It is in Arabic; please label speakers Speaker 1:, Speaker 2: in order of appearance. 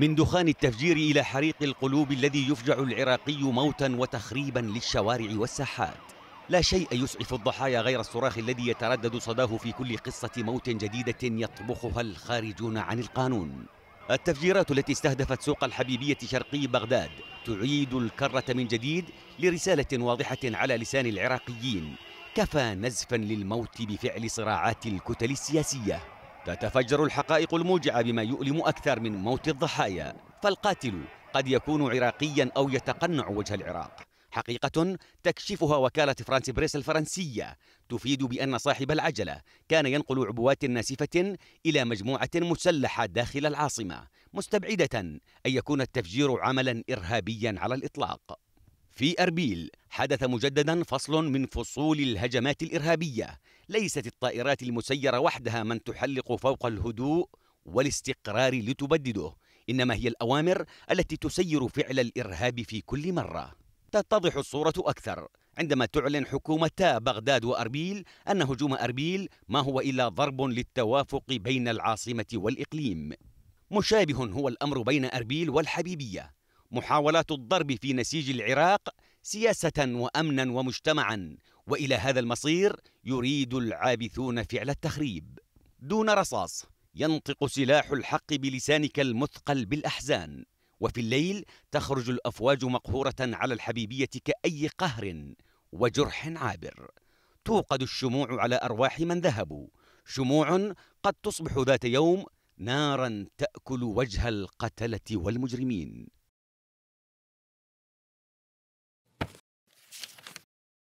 Speaker 1: من دخان التفجير إلى حريق القلوب الذي يفجع العراقي موتا وتخريبا للشوارع والساحات لا شيء يسعف الضحايا غير الصراخ الذي يتردد صداه في كل قصة موت جديدة يطبخها الخارجون عن القانون التفجيرات التي استهدفت سوق الحبيبية شرقي بغداد تعيد الكرة من جديد لرسالة واضحة على لسان العراقيين كفى نزفا للموت بفعل صراعات الكتل السياسيه تتفجر الحقائق الموجعة بما يؤلم أكثر من موت الضحايا فالقاتل قد يكون عراقيا أو يتقنع وجه العراق حقيقة تكشفها وكالة فرانس بريس الفرنسية تفيد بأن صاحب العجلة كان ينقل عبوات ناسفة إلى مجموعة مسلحة داخل العاصمة مستبعدة أن يكون التفجير عملا إرهابيا على الإطلاق في أربيل حدث مجددا فصل من فصول الهجمات الإرهابية ليست الطائرات المسيرة وحدها من تحلق فوق الهدوء والاستقرار لتبدده إنما هي الأوامر التي تسير فعل الإرهاب في كل مرة تتضح الصورة أكثر عندما تعلن حكومتا بغداد وأربيل أن هجوم أربيل ما هو إلا ضرب للتوافق بين العاصمة والإقليم مشابه هو الأمر بين أربيل والحبيبية محاولات الضرب في نسيج العراق سياسة وأمنا ومجتمعا وإلى هذا المصير يريد العابثون فعل التخريب دون رصاص ينطق سلاح الحق بلسانك المثقل بالأحزان وفي الليل تخرج الأفواج مقهورة على الحبيبية كأي قهر وجرح عابر توقد الشموع على أرواح من ذهبوا شموع قد تصبح ذات يوم نارا تأكل وجه القتلة والمجرمين